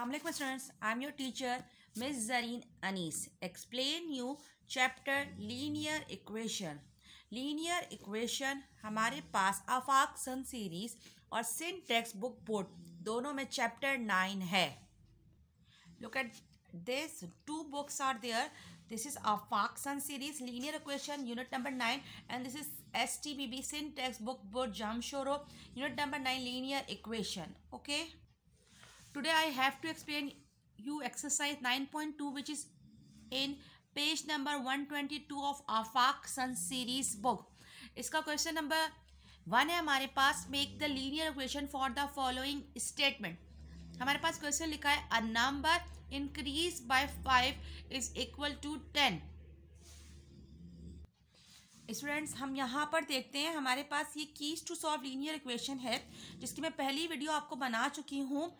अल्लाम students I am your teacher miss Zareen Anees explain you chapter linear equation linear equation हमारे पास आफाक sun series और सिन text book board दोनों में चैप्टर नाइन है look at this two books are there this is Afaq sun series linear equation unit number nine and this is S T B B Sindh text book board Jamshoro unit number nine linear equation okay explain you exercise nine point two which 9.2 in page number one twenty 122 of Afaq sun series book इसका question number one है हमारे पास make the linear equation for the following statement हमारे पास question लिखा है a number increase by five is equal to ten students हम यहाँ पर देखते हैं हमारे पास ये keys to solve linear equation है जिसकी मैं पहली वीडियो आपको बना चुकी हूँ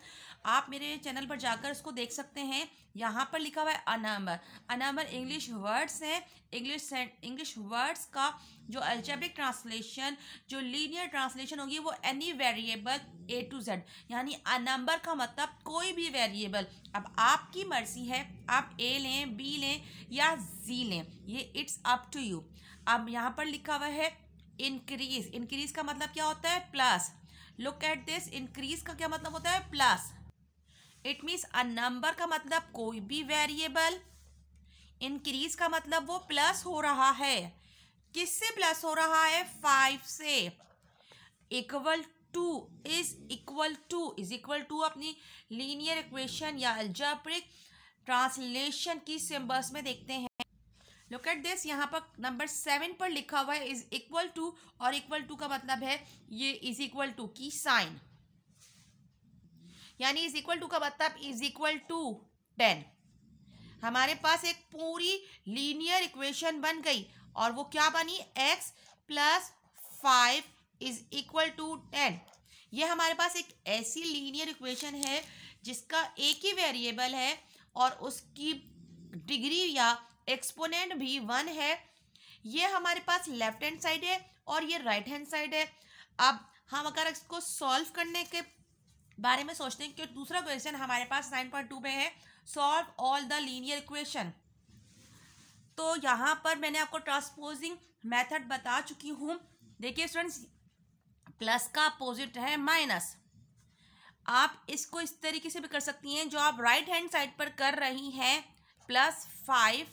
आप मेरे चैनल पर जाकर उसको देख सकते हैं यहाँ पर लिखा हुआ है अनामर अनामर इंग्लिश वर्ड्स हैं इंग्लिश इंग्लिश वर्ड्स का जो अल्जेब्रिक ट्रांसलेशन जो लीनियर ट्रांसलेशन होगी वो any variable A to Z यानी अनंबर का मतलब कोई भी वेरिएबल अब आपकी मर्जी है आप ए लें बी लें या जी लें ये इट्स अप टू यू अब यहाँ पर लिखा हुआ है इंक्रीज इंक्रीज का मतलब क्या होता है plus look at this increase का क्या मतलब होता है plus it means a number का मतलब कोई भी वेरिएबल इंक्रीज का मतलब वो प्लस हो रहा है किससे प्लस हो रहा है फाइव से equal to is equal to is equal to अपनी लीनियर इक्वेशन या अल्जाब्रिक ट्रांसलेशन की सिंबल्स में देखते हैं लुक एट दिस यहाँ पर नंबर सेवन पर लिखा हुआ है इज इक्वल टू और इक्वल टू का मतलब है ये इज इक्वल टू की साइन यानी इज इक्वल टू का मतलब इज इक्वल टू टेन हमारे पास एक पूरी लीनियर इक्वेशन बन गई और वो क्या बनी x plus five is equal to ten ये हमारे पास एक ऐसी लीनियर इक्वेशन है जिसका एक ही वेरिएबल है और उसकी डिग्री या एक्सपोनेंट भी वन है ये हमारे पास लेफ्ट हैंड साइड है और ये राइट हैंड साइड है अब हम अगर इसको सॉल्व करने के बारे में सोचते हैं कि दूसरा क्वेश्चन हमारे पास नाइन पॉइंट टू में है solve all the linear equation तो यहाँ पर मैंने आपको ट्रांसपोजिंग मेथड बता चुकी हूँ देखिए स्टूडेंट्स प्लस का अपोजिट है माइनस आप इसको इस तरीके से भी कर सकती हैं जो आप राइट हैंड साइड पर कर रही हैं प्लस फाइव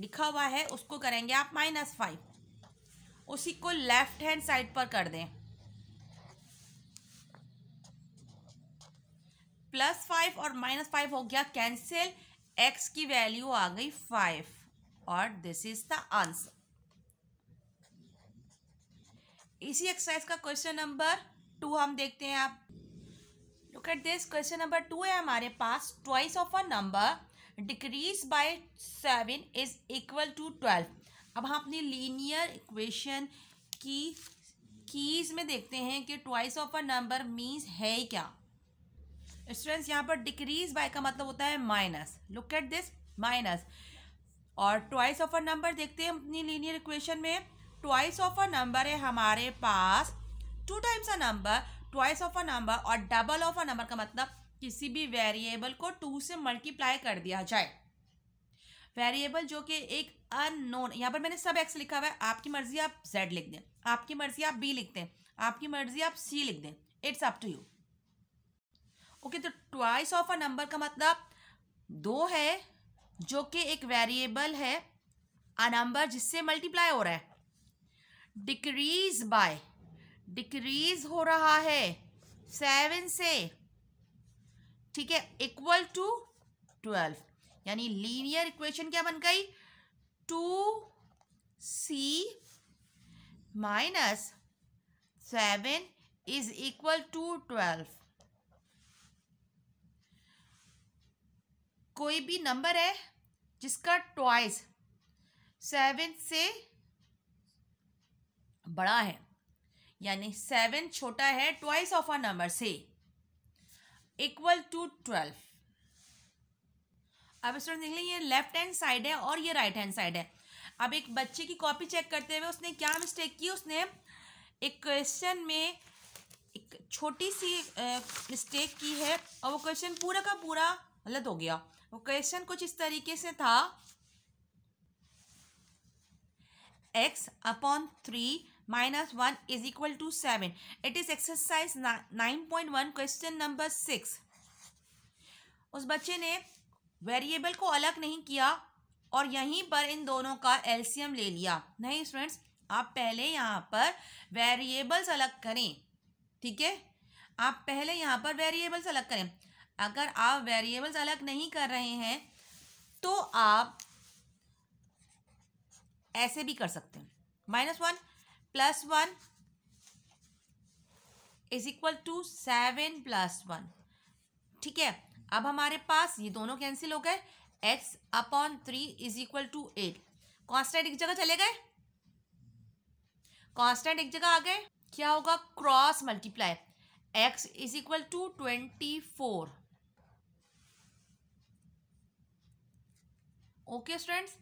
लिखा हुआ है उसको करेंगे आप माइनस फाइव उसी को लेफ्ट हैंड साइड पर कर दें प्लस फाइव और माइनस फाइव हो गया कैंसिल एक्स की वैल्यू आ गई फाइव और दिस इज द आंसर इसी एक्सरसाइज का क्वेश्चन नंबर टू हम देखते हैं आप look at this question number two है हमारे पास twice of a number decrease by seven is equal to twelve अब हम अपनी लीनियर इक्वेशन की कीज में देखते हैं कि twice of a number means है ही क्या स्टूडेंट्स यहाँ पर डिक्रीज बाय का मतलब होता है minus look at this minus और ट्वाइस ऑफ अ नंबर देखते हैं अपनी लीनियर इक्वेशन में ट्वाइस ऑफ अ नंबर है हमारे पास two times a number twice of a number और डबल ऑफ अ नंबर का मतलब किसी भी वेरिएबल को टू से मल्टीप्लाई कर दिया जाए वेरिएबल जो कि एक अननोन यहाँ पर मैंने सब एक्स लिखा हुआ है आपकी मर्जी आप जेड लिख दें आपकी मर्जी आप बी लिख दें आपकी मर्जी आप सी लिख दें it's up to you okay तो ट्वाइस ऑफ अ नंबर का मतलब दो है जो कि एक वेरिएबल है अ नंबर जिससे मल्टीप्लाई हो रहा है डिक्रीज बाय डिक्रीज हो रहा है सेवन से ठीक है इक्वल टू ट्वेल्व यानी लीनियर इक्वेशन क्या बन गई two c minus seven is equal to twelve कोई भी नंबर है जिसका ट्वाइस सेवन से बड़ा है यानी सेवन छोटा है ट्वाइस ऑफ अ नंबर से इक्वल टू ट्वेल्व अब स्टूडेंट देख लें ये लेफ्ट हैंड साइड है और ये राइट हैंड साइड है अब एक बच्चे की कॉपी चेक करते हुए उसने क्या मिस्टेक की उसने एक क्वेश्चन में एक छोटी सी मिस्टेक की है और वो क्वेश्चन पूरा का पूरा गलत हो गया वो क्वेश्चन कुछ इस तरीके से था x upon three minus one is equal to seven it is exercise nine point one question number six उस बच्चे ने वेरिएबल को अलग नहीं किया और यहीं पर इन दोनों का एल्सियम ले लिया नहीं स्टूडेंट्स आप पहले यहाँ पर वेरिएबल्स अलग करें ठीक है आप पहले यहाँ पर वेरिएबल्स अलग करें अगर आप वेरिएबल्स अलग नहीं कर रहे हैं तो आप ऐसे भी कर सकते हैं minus one plus one is equal to seven plus one ठीक है अब हमारे पास ये दोनों कैंसिल हो गए x upon three is equal to eight constant एक जगह चले गए कॉन्स्टेंट एक जगह आ गए क्या होगा cross multiply x is equal to twenty four okay students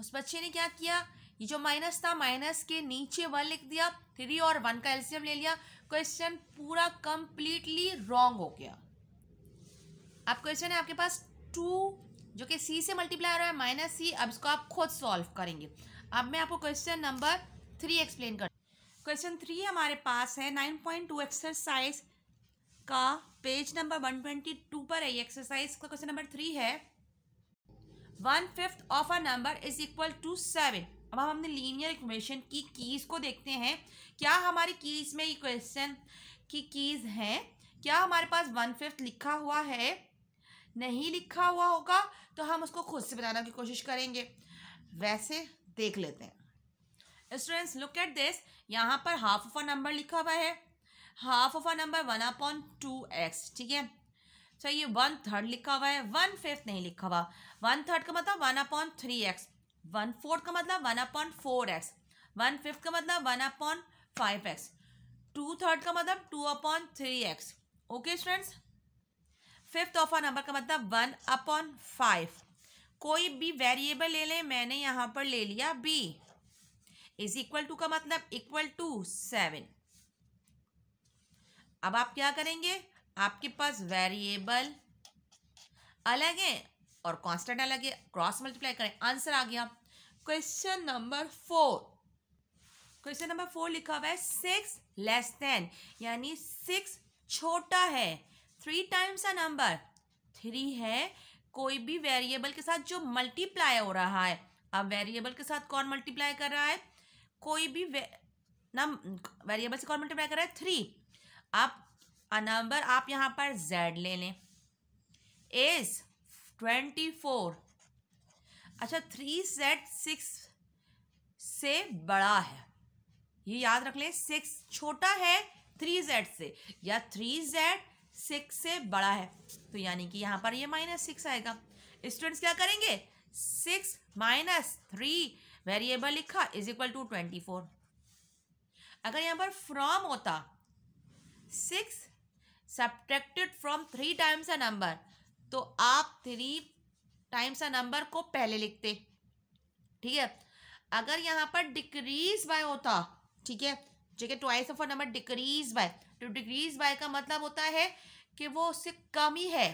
उस बच्चे ने क्या किया ये जो माइनस था माइनस के नीचे वन लिख दिया थ्री और वन का एल्सियम ले लिया क्वेश्चन पूरा कंप्लीटली रॉन्ग हो गया अब क्वेश्चन है आपके पास टू जो कि सी से मल्टीप्लाई हो रहा है माइनस सी अब इसको आप खुद सॉल्व करेंगे अब मैं आपको क्वेश्चन नंबर थ्री एक्सप्लेन कर क्वेश्चन थ्री हमारे पास है नाइन पॉइंट टू एक्सरसाइज का page number one twenty two पर है एक्सरसाइज का क्वेश्चन नंबर थ्री है one fifth of a number is equal to seven अब हम हमने लीनियर इक्वेशन की कीज़ को देखते हैं क्या हमारी कीज़ में इक्वेशन की कीज़ हैं क्या हमारे पास वन फिफ्थ लिखा हुआ है नहीं लिखा हुआ होगा तो हम उसको खुद से बताने की कोशिश करेंगे वैसे देख लेते हैं स्टूडेंट्स लुक एट दिस यहाँ पर हाफ ऑफ अ नंबर लिखा हुआ है half of a number one upon two x ठीक है सो ये वन थर्ड लिखा हुआ है वन फिफ्थ नहीं लिखा हुआ वन थर्ड का मतलब one upon three x one fourth का मतलब one upon four x one fifth का मतलब one upon five x two third का मतलब two upon three x okay students fifth of a number का मतलब वन अपॉन फाइव कोई भी वेरिएबल ले लें मैंने यहाँ पर ले लिया बी इज इक्वल टू का मतलब इक्वल टू सेवन अब आप क्या करेंगे आपके पास वेरिएबल अलग है और कांस्टेंट अलग है क्रॉस मल्टीप्लाई करें आंसर आ गया question number four question number four लिखा हुआ है सिक्स लेस देन यानी सिक्स छोटा है three times a number three है कोई भी वेरिएबल के साथ जो मल्टीप्लाई हो रहा है अब वेरिएबल के साथ कौन मल्टीप्लाई कर रहा है कोई भी नम वेरिएबल से कौन मल्टीप्लाई कर रहा है थ्री आप नंबर आप यहाँ पर जेड ले लें एज ट्वेंटी फोर अच्छा थ्री सेट सिक्स से बड़ा है ये याद रख लें सिक्स छोटा है थ्री जेड से या थ्री जेड सिक्स से बड़ा है तो यानी कि यहाँ पर ये माइनस सिक्स आएगा स्टूडेंट्स क्या करेंगे सिक्स माइनस थ्री वेरिएबल लिखा is equal to twenty four अगर यहाँ पर फ्रॉम होता six subtracted from three times a number तो आप थ्री टाइम्स अ नंबर को पहले लिखते ठीक है अगर यहाँ पर डिक्रीज बाय होता ठीक है ठीक है twice of a number decrease by तो डिक्रीज बाय का मतलब होता है कि वो उससे कम ही है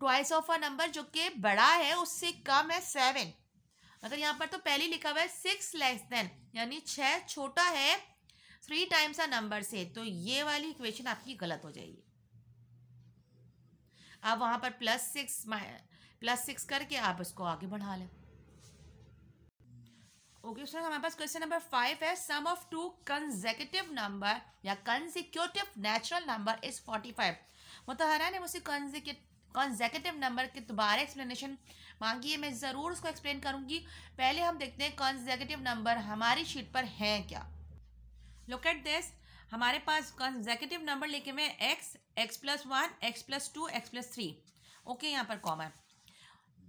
ट्वाइस ऑफ अ नंबर जो कि बड़ा है उससे कम है सेवन मतलब यहाँ पर तो पहले लिखा हुआ है सिक्स लेस देन यानी छः छोटा है थ्री टाइम्स अ नंबर से तो ये वाली इक्वेशन आपकी गलत हो जाएगी अब वहाँ पर प्लस सिक्स प्लस सिक्स करके आप इसको आगे बढ़ा लें ओके सर हमारे पास क्वेश्चन नंबर फाइव है sum of two consecutive number या consecutive natural number is forty five Mutahara ने मुझसे कंजेकेटिव नंबर के दोबारा एक्सप्लेनेशन मांगी है मैं ज़रूर उसको एक्सप्लेन करूंगी पहले हम देखते हैं कंजेकेटिव नंबर हमारी शीट पर है क्या लुक एट दिस हमारे पास कंजेकेटिव नंबर लेके मैं x x plus one x plus two x plus three okay यहाँ पर कॉमन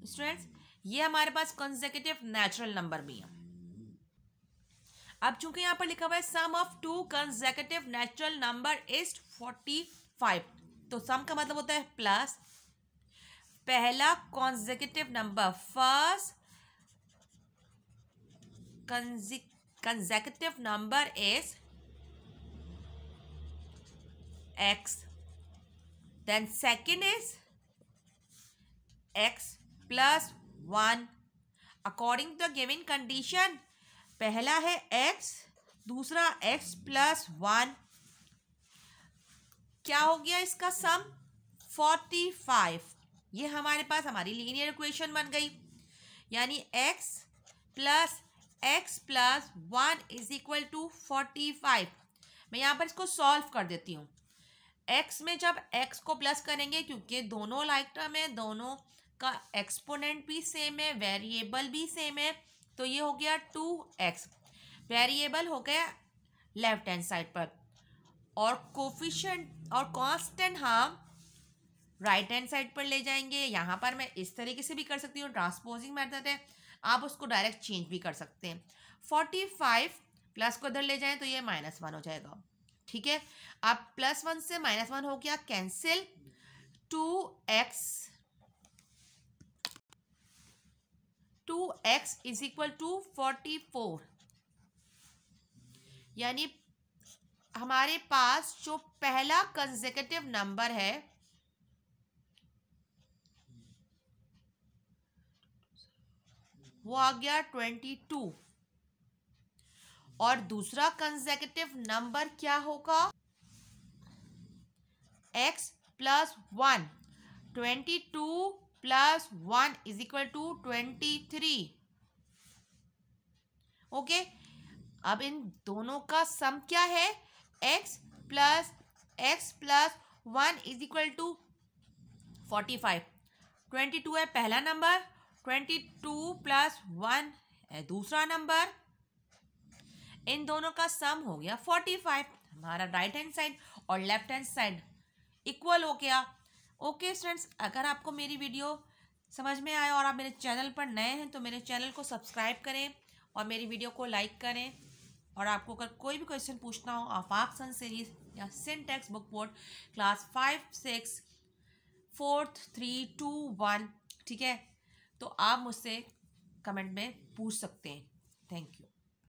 स्टूडेंट्स ये हमारे पास कंजेकेटिव नेचुरल नंबर भी है अब चूंकि यहाँ पर लिखा हुआ है sum of two consecutive natural number is forty five तो सम का मतलब होता है प्लस पहला consecutive number first consecutive number is x then second is x plus one according to the given condition पहला है एक्स दूसरा एक्स प्लस वन क्या हो गया इसका सम फोर्टी फाइव ये हमारे पास हमारी लीनियर इक्वेशन बन गई यानी x plus x plus one is equal to forty five मैं यहाँ पर इसको सॉल्व कर देती हूँ एक्स में जब एक्स को प्लस करेंगे क्योंकि दोनों लाइक टर्म है दोनों का एक्सपोनेंट भी सेम है वेरिएबल भी सेम है तो ये हो गया टू एक्स वेरिएबल हो गया लेफ्ट हैंड साइड पर और कोफिशेंट और कांस्टेंट हम राइट हैंड साइड पर ले जाएंगे यहाँ पर मैं इस तरीके से भी कर सकती हूँ ट्रांसपोजिंग मैथड है आप उसको डायरेक्ट चेंज भी कर सकते हैं फोर्टी फाइव प्लस को इधर ले जाएं तो ये माइनस वन हो जाएगा ठीक है अब प्लस वन से माइनस वन हो गया cancel two x two x is equal to forty four यानी हमारे पास जो पहला कंजेकेटिव नंबर है वो आ गया ट्वेंटी टू और दूसरा कंजेकेटिव नंबर क्या होगा x plus one twenty two plus one is equal to twenty three okay अब इन दोनों का सम क्या है x plus x plus one is equal to forty five twenty two है पहला number twenty two plus one है दूसरा नंबर इन दोनों का सम हो गया फोर्टी फाइव हमारा राइट हैंड साइड और लेफ्ट हैंड साइड इक्वल हो गया ओके स्टूडेंट्स अगर आपको मेरी वीडियो समझ में आए और आप मेरे चैनल पर नए हैं तो मेरे चैनल को सब्सक्राइब करें और मेरी वीडियो को लाइक करें और आपको अगर कोई भी क्वेश्चन पूछना हो आप सन सीरीज या सिंटेक्स book board class five six fourth three two one ठीक है तो आप मुझसे कमेंट में पूछ सकते हैं थैंक यू